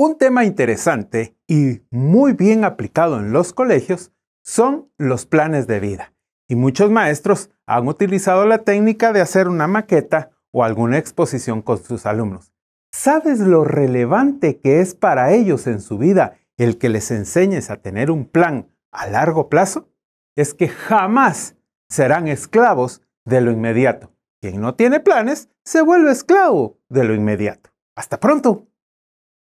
Un tema interesante y muy bien aplicado en los colegios son los planes de vida. Y muchos maestros han utilizado la técnica de hacer una maqueta o alguna exposición con sus alumnos. ¿Sabes lo relevante que es para ellos en su vida el que les enseñes a tener un plan a largo plazo? Es que jamás serán esclavos de lo inmediato. Quien no tiene planes se vuelve esclavo de lo inmediato. Hasta pronto.